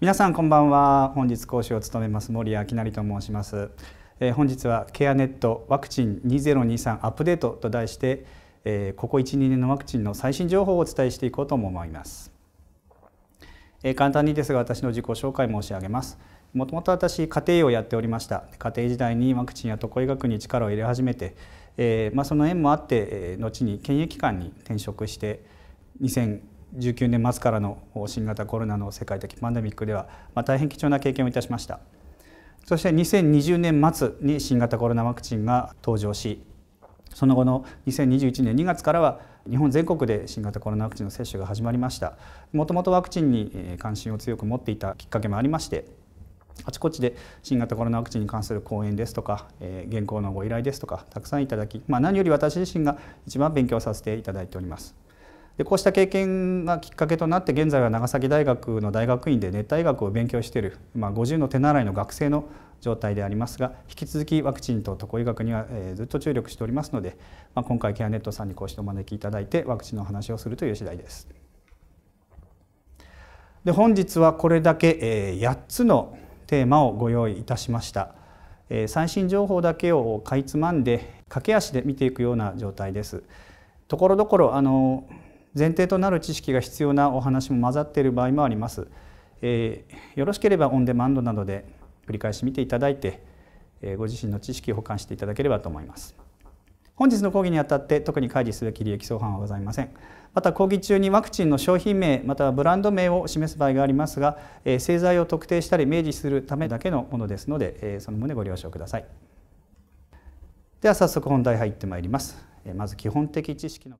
皆さんこんばんは本日講師を務めます森谷明成と申します、えー、本日はケアネットワクチン2023アップデートと題して、えー、ここ1,2年のワクチンの最新情報をお伝えしていこうと思います、えー、簡単にですが私の自己紹介申し上げますもともと私家庭医をやっておりました家庭時代にワクチンや渡航医学に力を入れ始めて、えーまあ、その縁もあって、えー、後に検疫官に転職して2000 19年末からの新型コロナの世界的パンデミックでは、ま大変貴重な経験をいたしましたそして2020年末に新型コロナワクチンが登場しその後の2021年2月からは日本全国で新型コロナワクチンの接種が始まりましたもともとワクチンに関心を強く持っていたきっかけもありましてあちこちで新型コロナワクチンに関する講演ですとか、えー、原稿のご依頼ですとかたくさんいただき、まあ、何より私自身が一番勉強させていただいております。でこうした経験がきっかけとなって現在は長崎大学の大学院で熱帯医学を勉強している、まあ、50の手習いの学生の状態でありますが引き続きワクチンと床医学には、えずっと注力しておりますので、まあ、今回ケアネットさんにこうしてお招きいただいてワクチンの話をするという次第です。で本日はこれだけ、え8つのテーマをご用意いたしました。え最新情報だけをかいつまんで駆け足で見ていくような状態です。ところどころあの前提となる知識が必要なお話も混ざっている場合もあります。えー、よろしければオンデマンドなどで繰り返し見ていただいて、えー、ご自身の知識を保管していただければと思います。本日の講義にあたって特に開示すべき利益相反はございません。また講義中にワクチンの商品名またはブランド名を示す場合がありますが、えー、製剤を特定したり明示するためだけのものですので、えー、その旨ご了承ください。では早速本題入ってまいります。えー、まず基本的知識の